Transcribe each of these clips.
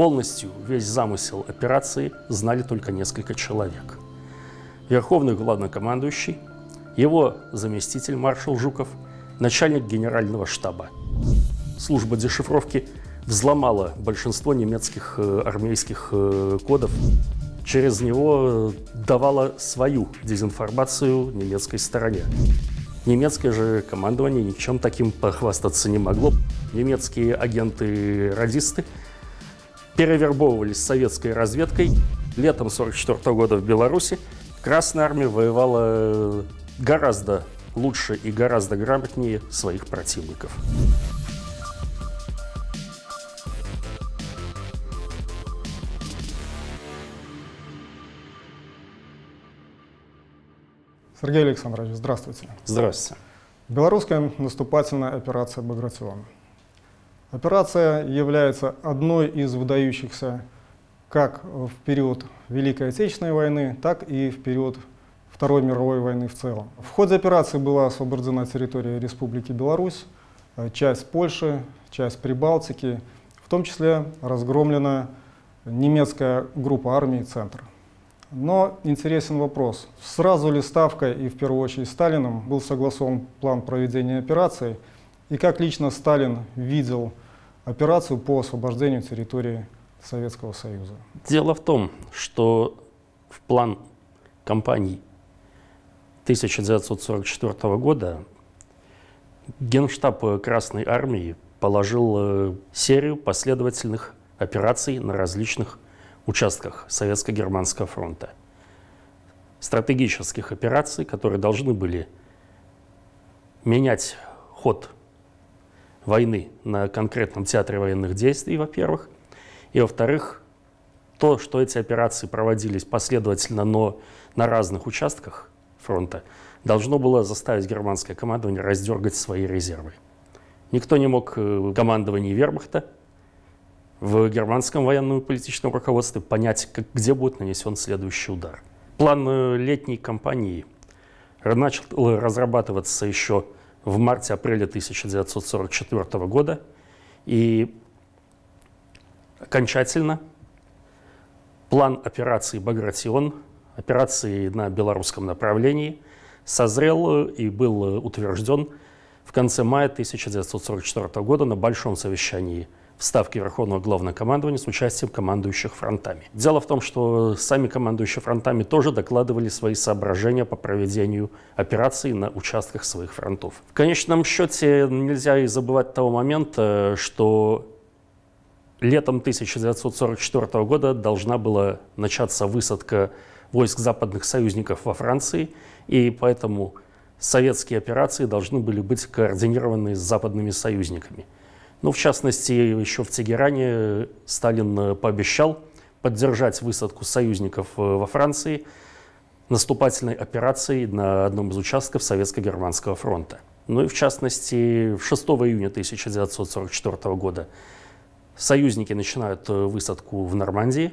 Полностью весь замысел операции знали только несколько человек. Верховный главнокомандующий, его заместитель маршал Жуков, начальник генерального штаба. Служба дешифровки взломала большинство немецких э, армейских э, кодов. Через него э, давала свою дезинформацию немецкой стороне. Немецкое же командование ничем таким похвастаться не могло. Немецкие агенты-радисты – перевербовывались советской разведкой. Летом 1944 года в Беларуси Красная Армия воевала э, гораздо лучше и гораздо грамотнее своих противников. Сергей Александрович, здравствуйте. Здравствуйте. Белорусская наступательная операция «Багратион». Операция является одной из выдающихся как в период Великой Отечественной войны, так и в период Второй мировой войны в целом. В ходе операции была освобождена территория Республики Беларусь, э, часть Польши, часть Прибалтики, в том числе разгромлена немецкая группа армии «Центр». Но интересен вопрос, сразу ли Ставкой и в первую очередь Сталином был согласован план проведения операции – и как лично Сталин видел операцию по освобождению территории Советского Союза. Дело в том, что в план кампании 1944 года Генштаб Красной Армии положил э, серию последовательных операций на различных участках Советско-Германского фронта. Стратегических операций, которые должны были менять ход войны на конкретном театре военных действий, во-первых, и, во-вторых, то, что эти операции проводились последовательно, но на разных участках фронта, должно было заставить германское командование раздергать свои резервы. Никто не мог э, командование вермахта в германском военном и политическом руководстве понять, как, где будет нанесен следующий удар. План э, летней кампании начал э, разрабатываться еще в марте-апреле 1944 года и окончательно план операции «Багратион», операции на белорусском направлении, созрел и был утвержден в конце мая 1944 года на Большом совещании – в Ставке Верховного Главнокомандования с участием командующих фронтами. Дело в том, что сами командующие фронтами тоже докладывали свои соображения по проведению операций на участках своих фронтов. В конечном счете нельзя и забывать того момента, что летом 1944 года должна была начаться высадка войск западных союзников во Франции, и поэтому советские операции должны были быть координированы с западными союзниками – ну, в частности, еще в Тегеране Сталин э, пообещал поддержать высадку союзников э, во Франции наступательной операцией на одном из участков Советско-Германского фронта. Ну и в частности, 6 июня 1944 года союзники начинают э, высадку в Нормандии.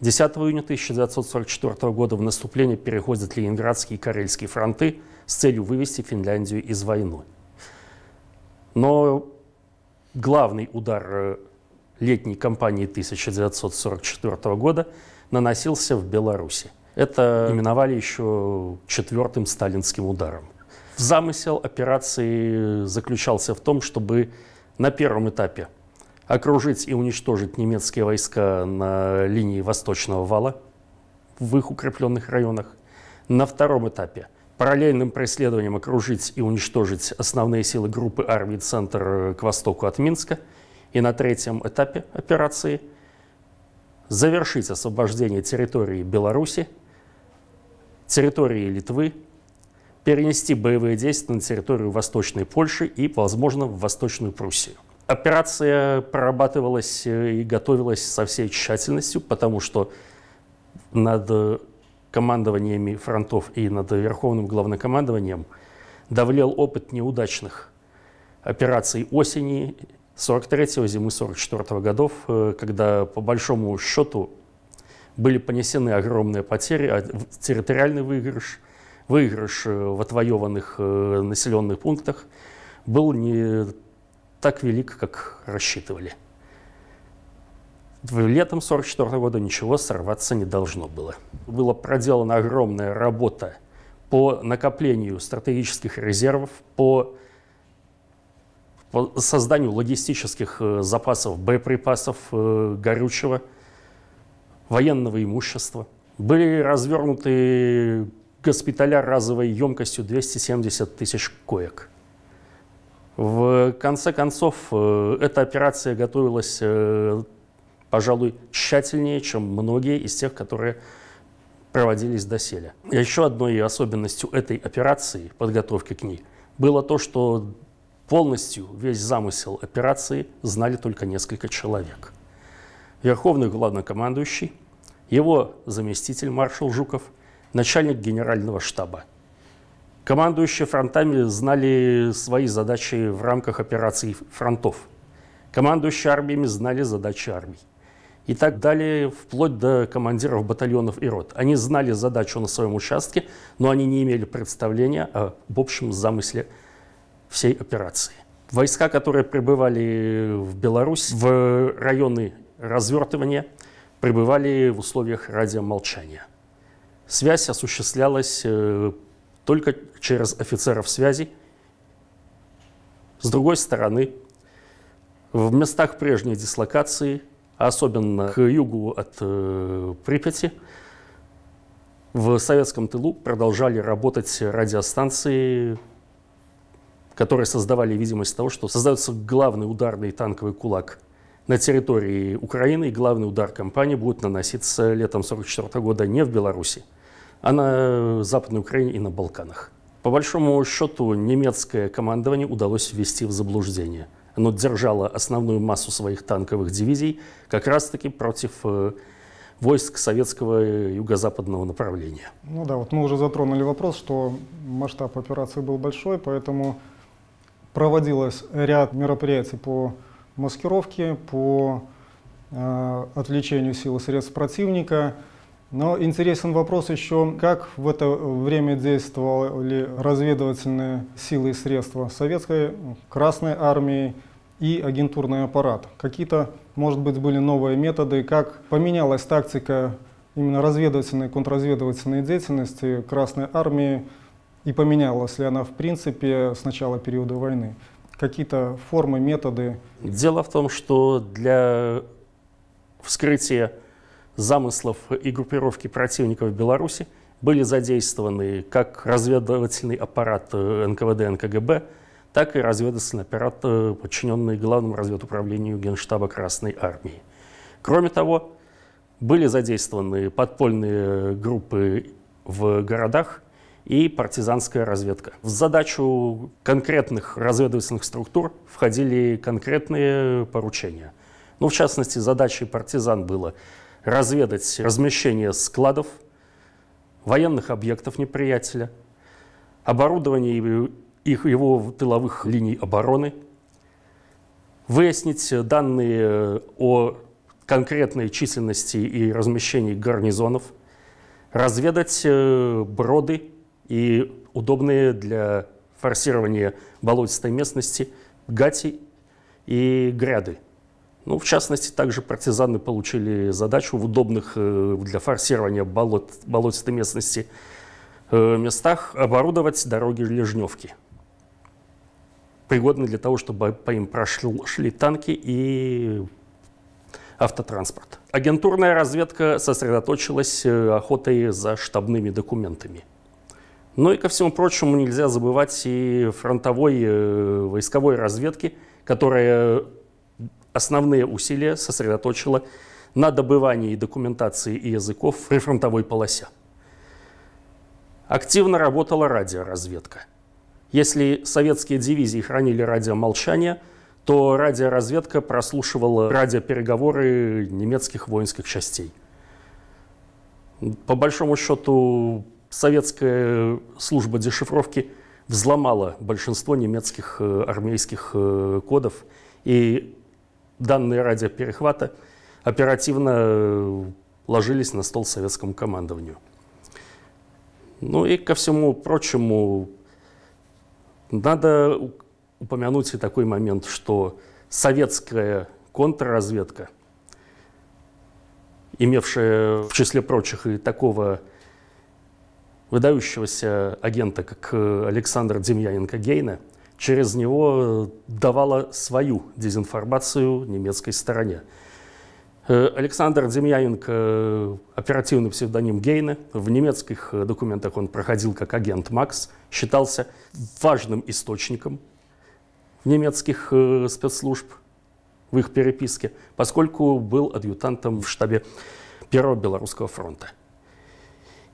10 июня 1944 года в наступление переходят Ленинградские и Карельские фронты с целью вывести Финляндию из войны. Но главный удар э, летней кампании 1944 года наносился в Беларуси. Это именовали еще четвертым сталинским ударом. Замысел операции заключался в том, чтобы на первом этапе окружить и уничтожить немецкие войска на линии Восточного вала в их укрепленных районах. На втором этапе параллельным преследованием окружить и уничтожить основные силы группы армий «Центр» к востоку от Минска и на третьем этапе операции завершить освобождение территории Беларуси, территории Литвы, перенести боевые действия на территорию Восточной Польши и, возможно, в Восточную Пруссию. Операция прорабатывалась э, и готовилась со всей тщательностью, потому что над командованиями фронтов и над Верховным главнокомандованием давлел опыт неудачных операций осени 43-го, зимы 44-го годов, э, когда по большому счету были понесены огромные потери, а территориальный выигрыш, выигрыш э, в отвоеванных э, населенных пунктах был не так велик, как рассчитывали. В летом 44 года ничего сорваться не должно было. Была проделана огромная работа по накоплению стратегических резервов, по созданию логистических э, запасов боеприпасов, э, горючего, военного имущества. Были развернуты госпиталя разовой емкостью 270 тысяч коек. В конце концов, э, эта операция готовилась пожалуй, тщательнее, чем многие из тех, которые проводились до доселе. Еще одной особенностью этой операции, подготовки к ней, было то, что полностью весь замысел операции знали только несколько человек. Верховный главнокомандующий, его заместитель маршал Жуков, начальник генерального штаба. Командующие фронтами знали свои задачи в рамках операций фронтов. Командующие армиями знали задачи армий и так далее, вплоть до командиров батальонов и рот. Они знали задачу на своем участке, но они не имели представления об общем замысле всей операции. Войска, которые пребывали в Беларусь в районы развертывания, пребывали в условиях радиомолчания. Связь осуществлялась э, только через офицеров связи. С другой стороны, в местах прежней дислокации – особенно к югу от э, Припяти. В советском тылу продолжали работать радиостанции, которые создавали видимость того, что создается главный ударный танковый кулак на территории Украины, и главный удар кампании будет наноситься летом 1944 года не в Беларуси, а на Западной Украине и на Балканах. По большому счету немецкое командование удалось ввести в заблуждение – оно держало основную массу своих танковых дивизий как раз-таки против э, войск советского юго-западного направления. Ну да, вот мы уже затронули вопрос, что масштаб операции был большой, поэтому проводилось ряд мероприятий по маскировке, по э, отвлечению сил и средств противника – но интересен вопрос еще, как в это время действовали разведывательные силы и средства советской, ну, Красной армии и агентурный аппарат. Какие-то, может быть, были новые методы, как поменялась тактика именно разведывательной и контрразведывательной деятельности Красной армии и поменялась ли она в принципе с начала периода войны? Какие-то формы, методы? Дело в том, что для вскрытия замыслов и группировки противников в Беларуси были задействованы как разведывательный аппарат э, НКВД НКГБ, так и разведывательный аппарат, э, подчиненный главному разведуправлению Генштаба Красной Армии. Кроме того, были задействованы подпольные группы в городах и партизанская разведка. В задачу конкретных разведывательных структур входили конкретные поручения. Ну, в частности, задачей партизан было разведать размещение складов, военных объектов неприятеля, оборудование их, его тыловых линий обороны, выяснить данные э, о конкретной численности и размещении гарнизонов, разведать э, броды и удобные для форсирования болотистой местности гати и гряды. Ну, в частности, также партизаны получили задачу в удобных э, для форсирования болот, болотистой местности э, местах оборудовать дороги Лежневки, пригодные для того, чтобы по им прошли танки и автотранспорт. Агентурная разведка сосредоточилась э, охотой за штабными документами. Ну и ко всему прочему нельзя забывать и фронтовой войсковой разведки, которая основные усилия сосредоточила на добывании документации и языков в прифронтовой полосе. Активно работала радиоразведка. Если советские дивизии хранили радиомолчание, то радиоразведка прослушивала радиопереговоры немецких воинских частей. По большому счету, советская служба дешифровки взломала большинство немецких э, армейских э, кодов и данные радиоперехвата оперативно э, ложились на стол советскому командованию. Ну и ко всему прочему, надо упомянуть и такой момент, что советская контрразведка, имевшая в числе прочих и такого выдающегося агента, как э, Александр Демьяненко Гейна – через него э, давала свою дезинформацию немецкой стороне. Э, Александр Демьяненко, э, оперативный псевдоним Гейна, в немецких документах он проходил как агент Макс, считался важным источником немецких спецслужб в их переписке, поскольку был адъютантом в штабе Первого Белорусского фронта.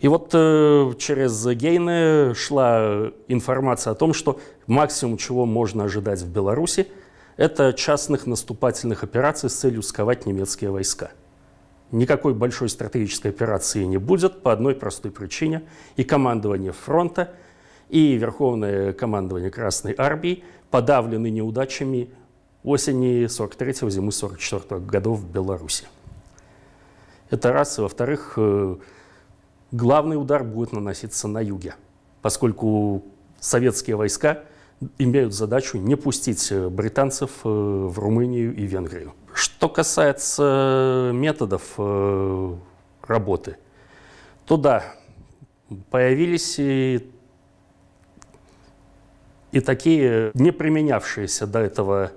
И вот э, через Гейны шла информация о том, что максимум, чего можно ожидать в Беларуси, это частных наступательных операций с целью сковать немецкие войска. Никакой большой стратегической операции не будет по одной простой причине. И командование фронта, и верховное командование Красной Армии подавлены неудачами осени 43-го, зимы 44-го годов в Беларуси. Это раз. во-вторых, э, главный удар будет наноситься на юге, поскольку советские войска имеют задачу не пустить э, британцев э, в Румынию и Венгрию. Что касается методов э, работы, то да, появились и, и такие не применявшиеся до этого,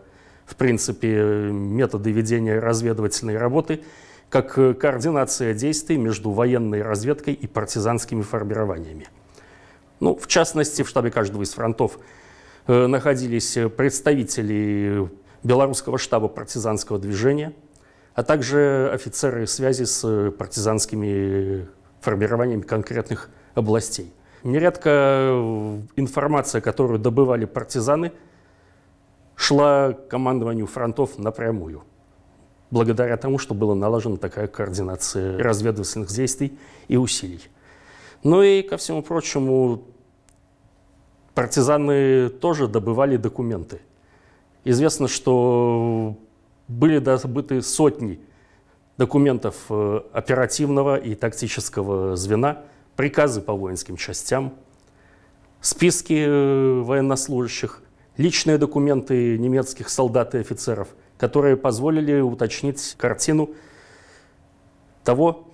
в принципе, методы ведения разведывательной работы – как э, координация действий между военной разведкой и партизанскими формированиями. Ну, в частности, в штабе каждого из фронтов э, находились представители белорусского штаба партизанского движения, а также офицеры связи с партизанскими формированиями конкретных областей. Нередко э, информация, которую добывали партизаны, шла командованию фронтов напрямую – благодаря тому, что была налажена такая координация разведывательных действий и усилий. Ну и, ко всему прочему, партизаны тоже добывали документы. Известно, что были добыты сотни документов э, оперативного и тактического звена, приказы по воинским частям, списки э, военнослужащих, личные документы немецких солдат и офицеров – которые позволили уточнить картину того,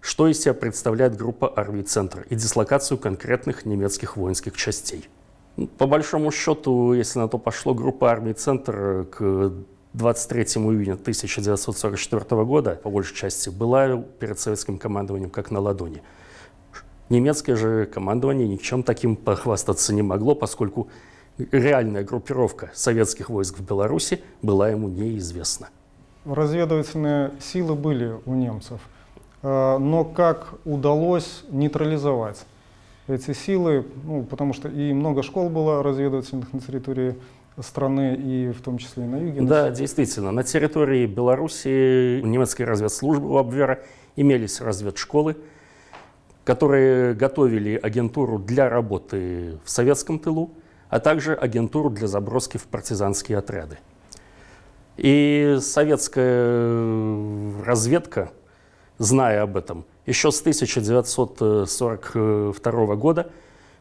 что из себя представляет группа армий «Центр» и дислокацию конкретных немецких воинских частей. Ну, по большому счету, если на то пошло, группа армий «Центр» к 23 июня 1944 года, по большей части, была перед советским командованием как на ладони. Немецкое же командование ничем таким похвастаться не могло, поскольку реальная группировка советских войск в Беларуси была ему неизвестна. Разведывательные силы были у немцев, э, но как удалось нейтрализовать эти силы, ну, потому что и много школ было разведывательных на территории страны и в том числе и на юге. Да, действительно. На территории Беларуси немецкие разведслужбы у Абвера имелись разведшколы, которые готовили агентуру для работы в советском тылу, а также агентуру для заброски в партизанские отряды. И советская э, разведка, зная об этом, еще с 1942 года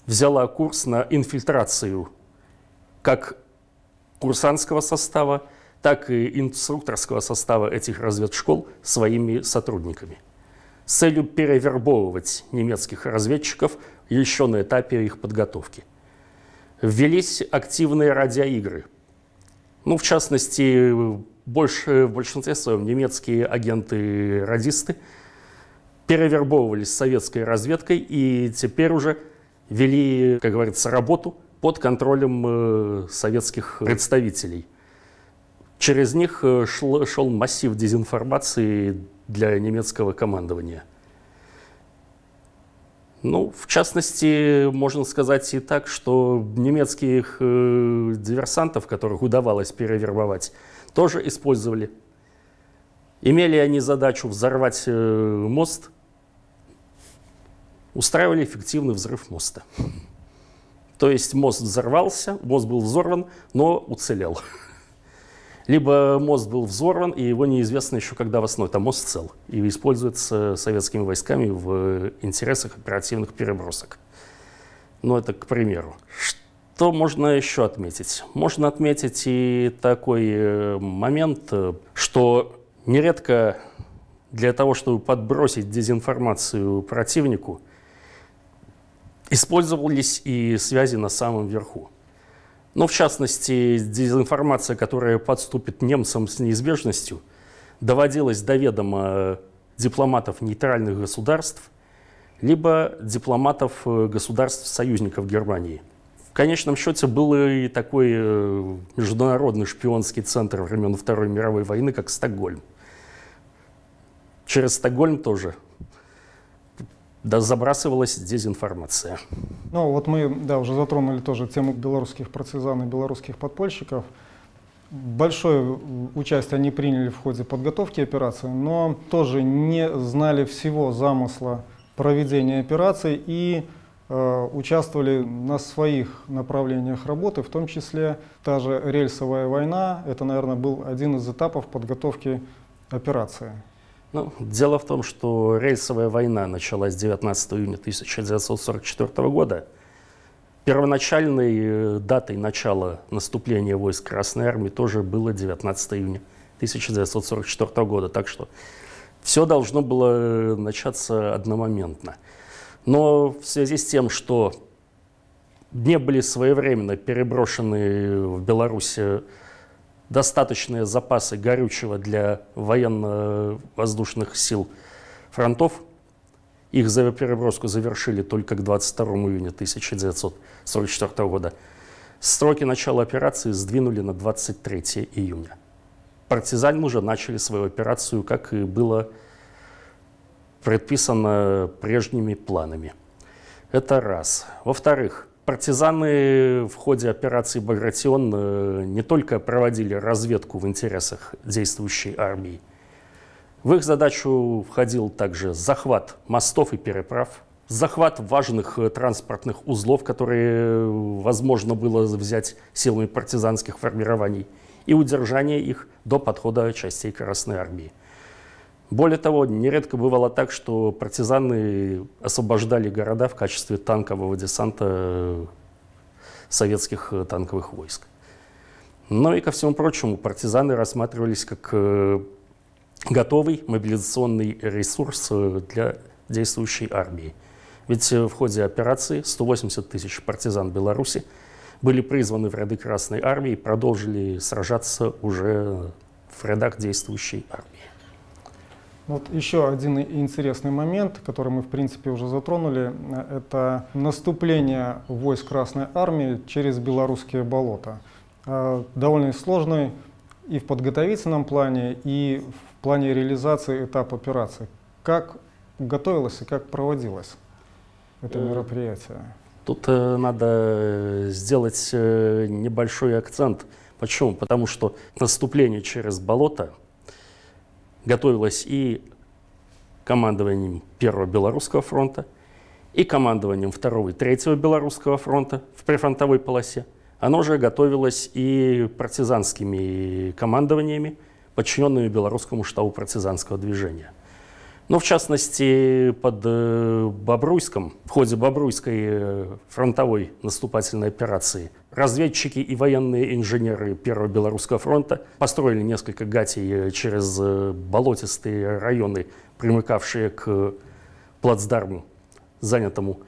взяла курс на инфильтрацию как курсантского состава, так и инструкторского состава этих разведшкол своими сотрудниками с целью перевербовывать немецких разведчиков еще на этапе их подготовки ввелись активные радиоигры. Ну, в частности, больше, в большинстве своем немецкие агенты-радисты перевербовывались советской разведкой и теперь уже вели, как говорится, работу под контролем э, советских представителей. Через них э, шел, шел массив дезинформации для немецкого командования. Ну, в частности, можно сказать и так, что немецких э, диверсантов, которых удавалось перевербовать, тоже использовали. Имели они задачу взорвать э, мост, устраивали эффективный взрыв моста. То есть мост взорвался, мост был взорван, но уцелел. Либо мост был взорван, и его неизвестно еще когда в восстановят, а мост цел. И используется советскими войсками в интересах оперативных перебросок. Но это к примеру. Что можно еще отметить? Можно отметить и такой э, момент, э, что нередко для того, чтобы подбросить дезинформацию противнику, использовались и связи на самом верху. Но в частности, дезинформация, которая подступит немцам с неизбежностью, доводилась до ведома э, дипломатов нейтральных государств, либо дипломатов э, государств-союзников Германии. В конечном счете был и такой э, международный шпионский центр времен Второй мировой войны, как Стокгольм. Через Стокгольм тоже да, забрасывалась дезинформация. Ну вот мы, да, уже затронули тоже тему белорусских партизан и белорусских подпольщиков. Большое участие они приняли в ходе подготовки операции, но тоже не знали всего замысла проведения операции и э, участвовали на своих направлениях работы, в том числе та же рельсовая война. Это, наверное, был один из этапов подготовки операции. Ну, дело в том, что рейсовая война началась 19 июня 1944 года. Первоначальной э, датой начала наступления войск Красной Армии тоже было 19 июня 1944 года. Так что все должно было э, начаться одномоментно. Но в связи с тем, что не были своевременно переброшены в Беларусь э, достаточные запасы горючего для военно-воздушных сил фронтов. Их переброску завершили только к 22 июня 1944 года. Сроки начала операции сдвинули на 23 июня. Партизане уже начали свою операцию, как и было предписано прежними планами. Это раз. Во-вторых, Партизаны в ходе операции «Багратион» э, не только проводили разведку в интересах действующей армии, в их задачу входил также захват мостов и переправ, захват важных э, транспортных узлов, которые э, возможно было взять силами партизанских формирований, и удержание их до подхода частей Красной Армии. Более того, нередко бывало так, что партизаны освобождали города в качестве танкового десанта э, советских э, танковых войск. Но и ко всему прочему, партизаны рассматривались как э, готовый мобилизационный ресурс для действующей армии. Ведь в ходе операции 180 тысяч партизан Беларуси были призваны в ряды Красной Армии и продолжили сражаться уже в рядах действующей армии. Вот еще один интересный момент, который мы, в принципе, уже затронули, э, это наступление войск Красной Армии через белорусские болота. Э, довольно сложный и в подготовительном плане, и в плане реализации этапа операции. Как готовилось и как проводилось это э, мероприятие? Тут надо сделать небольшой акцент. Почему? Потому что наступление через болото – готовилось и командованием Первого Белорусского фронта, и командованием Второго и Третьего Белорусского фронта в прифронтовой полосе. Оно же готовилось и партизанскими командованиями, подчиненными Белорусскому штабу партизанского движения. Ну, в частности, под э, Бобруйском, в ходе Бобруйской э, фронтовой наступательной операции, разведчики и военные инженеры Первого Белорусского фронта построили несколько гатей э, через болотистые районы, примыкавшие к плацдарму, занятому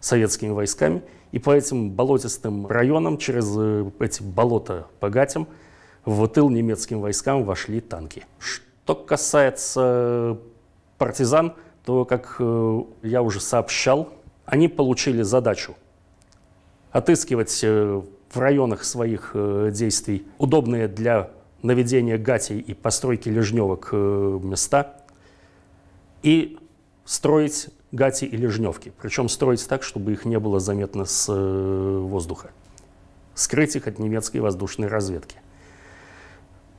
советскими войсками. И по этим болотистым районам, через эти болота по гатям, в тыл немецким войскам вошли танки. Что касается партизан, то, как э, я уже сообщал, они получили задачу отыскивать э, в районах своих э, действий удобные для наведения гатей и постройки лежневок места и строить гати и лежневки. Причем строить так, чтобы их не было заметно с воздуха. Скрыть их от немецкой воздушной разведки.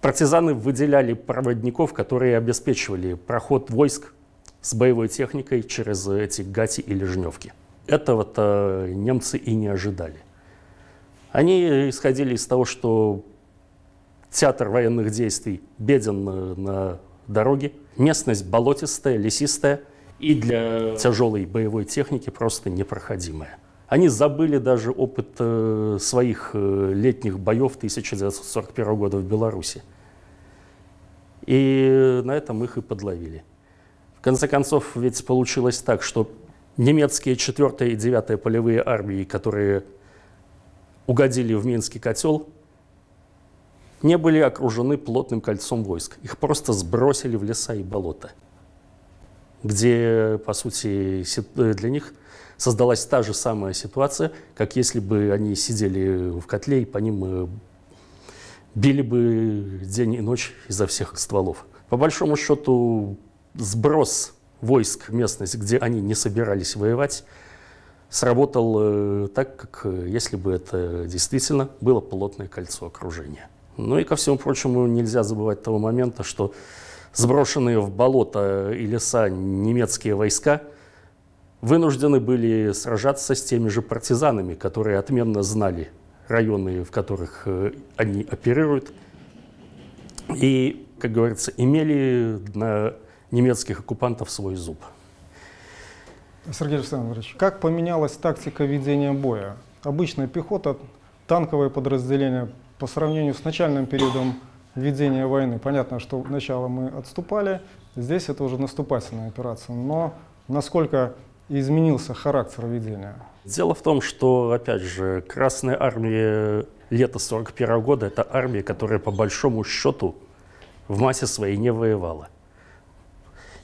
Партизаны выделяли проводников, которые обеспечивали проход войск с боевой техникой через эти гати и лежневки. Этого-то немцы и не ожидали. Они исходили из того, что театр военных действий беден на дороге, местность болотистая, лесистая и для тяжелой боевой техники просто непроходимая. Они забыли даже опыт э, своих э, летних боев 1941 года в Беларуси. И на этом их и подловили. В конце концов, ведь получилось так, что немецкие 4 и 9 полевые армии, которые угодили в Минский котел, не были окружены плотным кольцом войск. Их просто сбросили в леса и болота где, по сути, э, для них создалась та же самая ситуация, как если бы они сидели в котле и по ним э, били бы день и ночь изо всех стволов. По большому счету, сброс войск в местность, где они не собирались воевать, сработал э, так, как если бы это действительно было плотное кольцо окружения. Ну и ко всему прочему, нельзя забывать того момента, что Сброшенные в болото и леса немецкие войска вынуждены были сражаться с теми же партизанами, которые отменно знали районы, в которых э, они оперируют, и, как говорится, имели на немецких оккупантов свой зуб. Сергей Александрович, как поменялась тактика ведения боя? Обычная пехота, танковые подразделения по сравнению с начальным периодом ведения войны. Понятно, что сначала мы отступали, здесь это уже наступательная операция, но насколько изменился характер ведения? Дело в том, что, опять же, Красная Армия лета 41 года – это армия, которая по большому счету в массе своей не воевала.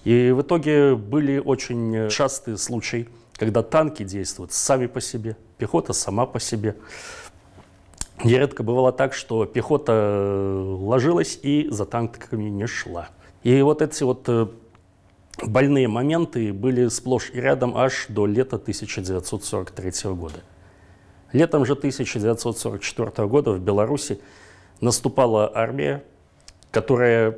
И в итоге были очень частые случаи, когда танки действуют сами по себе, пехота сама по себе. Нередко бывало так, что пехота э, ложилась и за танками не шла. И вот эти вот э, больные моменты были сплошь и рядом аж до лета 1943 года. Летом же 1944 года в Беларуси наступала армия, которая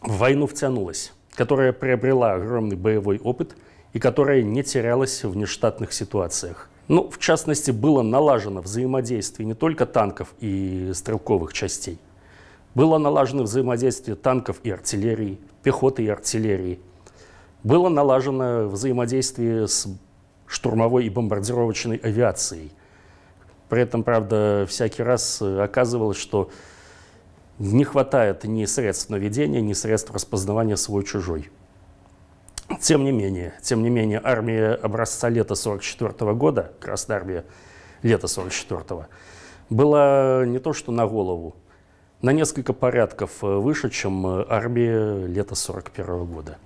в войну втянулась, которая приобрела огромный боевой опыт и которая не терялась в нештатных ситуациях. Ну, в частности, было налажено взаимодействие не только танков и стрелковых частей. Было налажено взаимодействие танков и артиллерии, пехоты и артиллерии. Было налажено взаимодействие с штурмовой и бомбардировочной авиацией. При этом, правда, всякий раз э, оказывалось, что не хватает ни средств наведения, ни средств распознавания свой-чужой. Тем не менее, тем не менее, армия образца лета 44 -го года, Красная армия лета 44 -го, была не то что на голову, на несколько порядков э, выше, чем э, армия лета 41 -го года.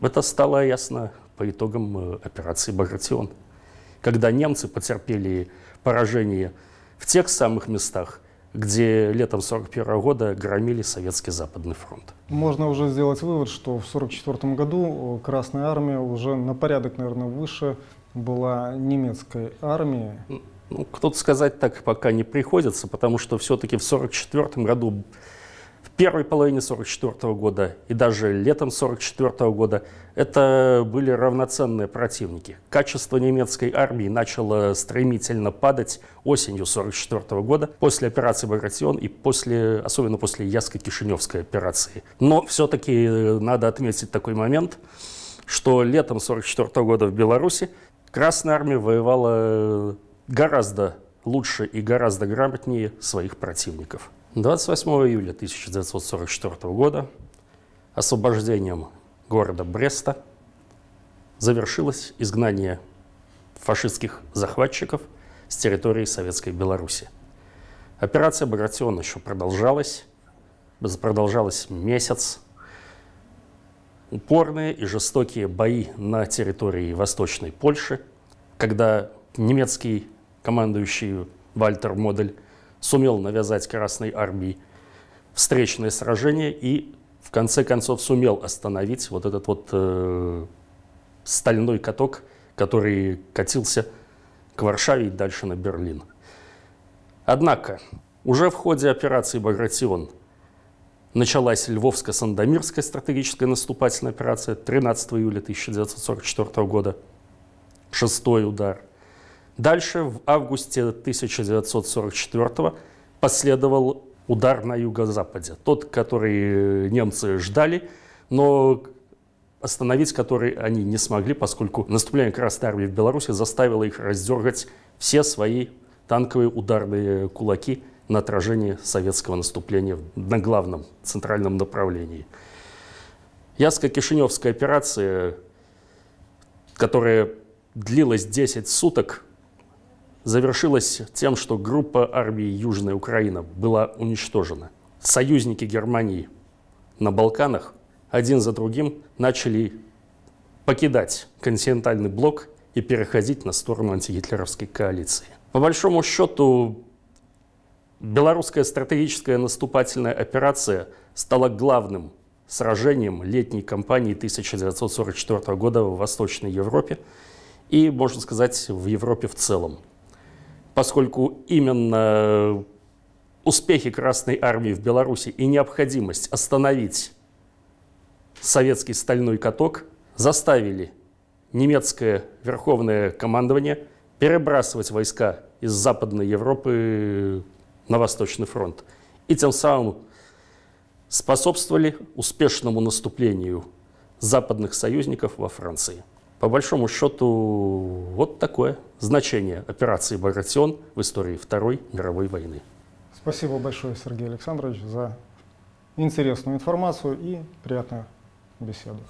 Это стало ясно по итогам э, операции «Багратион», когда немцы потерпели поражение в тех самых местах, где летом 1941 года громили Советский Западный фронт. Можно уже сделать вывод, что в 1944 году э, Красная Армия уже на порядок, наверное, выше была немецкой армии. Ну, ну, кто-то сказать так пока не приходится, потому что все-таки в 1944 году первой половине 1944 года и даже летом 1944 года это были равноценные противники. Качество немецкой армии начало стремительно падать осенью 1944 года после операции «Багратион» и после, особенно после Яско-Кишиневской операции. Но все-таки э, надо отметить такой момент, что летом 1944 года в Беларуси Красная армия воевала гораздо лучше и гораздо грамотнее своих противников. 28 июля 1944 года освобождением города Бреста завершилось изгнание фашистских захватчиков с территории Советской Беларуси. Операция «Багратион» еще продолжалась, продолжалась месяц. Упорные и жестокие бои на территории Восточной Польши, когда немецкий командующий Вальтер Модель сумел навязать Красной Армии встречное сражение и в конце концов сумел остановить вот этот вот э, стальной каток, который катился к Варшаве и дальше на Берлин. Однако уже в ходе операции «Багратион» началась Львовско-Сандомирская стратегическая наступательная операция 13 июля 1944 года. Шестой удар. Дальше в августе 1944 последовал удар на юго-западе, тот, который э, немцы ждали, но остановить который они не смогли, поскольку наступление Красной Армии в Беларуси заставило их раздергать все свои танковые ударные кулаки на отражение советского наступления на главном центральном направлении. Яско-Кишиневская операция, которая длилась 10 суток, завершилось тем, что группа армии Южная Украина была уничтожена. Союзники Германии на Балканах один за другим начали покидать континентальный блок и переходить на сторону антигитлеровской коалиции. По большому счету, белорусская стратегическая наступательная операция стала главным сражением летней кампании 1944 года в Восточной Европе и, можно сказать, в Европе в целом поскольку именно успехи Красной Армии в Беларуси и необходимость остановить советский стальной каток заставили немецкое верховное командование перебрасывать войска из Западной Европы на Восточный фронт. И тем самым способствовали успешному наступлению западных союзников во Франции по большому счету, вот такое значение операции «Багратион» в истории Второй мировой войны. Спасибо большое, Сергей Александрович, за интересную информацию и приятную беседу.